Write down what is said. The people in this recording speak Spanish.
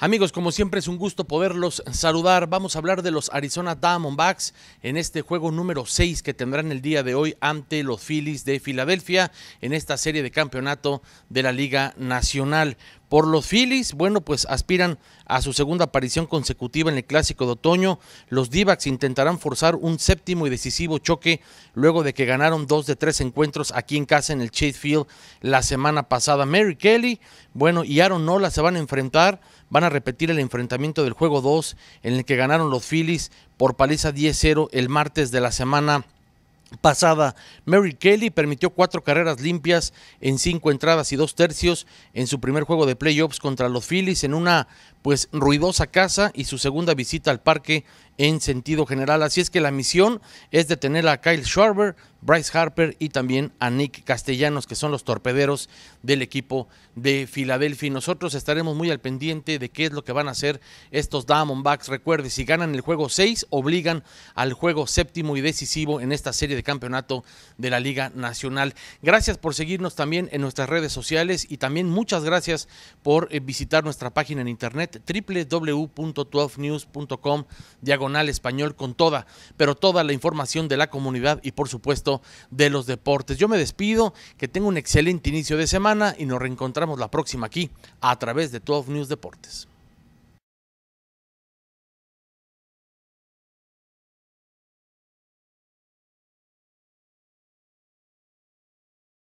Amigos, como siempre es un gusto poderlos saludar. Vamos a hablar de los Arizona Diamondbacks en este juego número 6 que tendrán el día de hoy ante los Phillies de Filadelfia en esta serie de campeonato de la Liga Nacional. Por los Phillies, bueno, pues aspiran a su segunda aparición consecutiva en el Clásico de Otoño. Los Divacs intentarán forzar un séptimo y decisivo choque luego de que ganaron dos de tres encuentros aquí en casa en el Chase Field la semana pasada. Mary Kelly, bueno, y Aaron Nola se van a enfrentar, van a repetir el enfrentamiento del juego 2 en el que ganaron los Phillies por paliza 10-0 el martes de la semana pasada. Mary Kelly permitió cuatro carreras limpias en cinco entradas y dos tercios en su primer juego de playoffs contra los Phillies en una pues ruidosa casa y su segunda visita al parque en sentido general. Así es que la misión es detener a Kyle Schwarber, Bryce Harper y también a Nick Castellanos, que son los torpederos del equipo de Filadelfia. Y nosotros estaremos muy al pendiente de qué es lo que van a hacer estos Diamondbacks. Recuerde, si ganan el juego 6, obligan al juego séptimo y decisivo en esta serie de campeonato de la Liga Nacional. Gracias por seguirnos también en nuestras redes sociales y también muchas gracias por eh, visitar nuestra página en internet www.12news.com diagonal español con toda, pero toda la información de la comunidad y por supuesto de los deportes. Yo me despido, que tenga un excelente inicio de semana y nos reencontramos la próxima aquí a través de 12 News Deportes.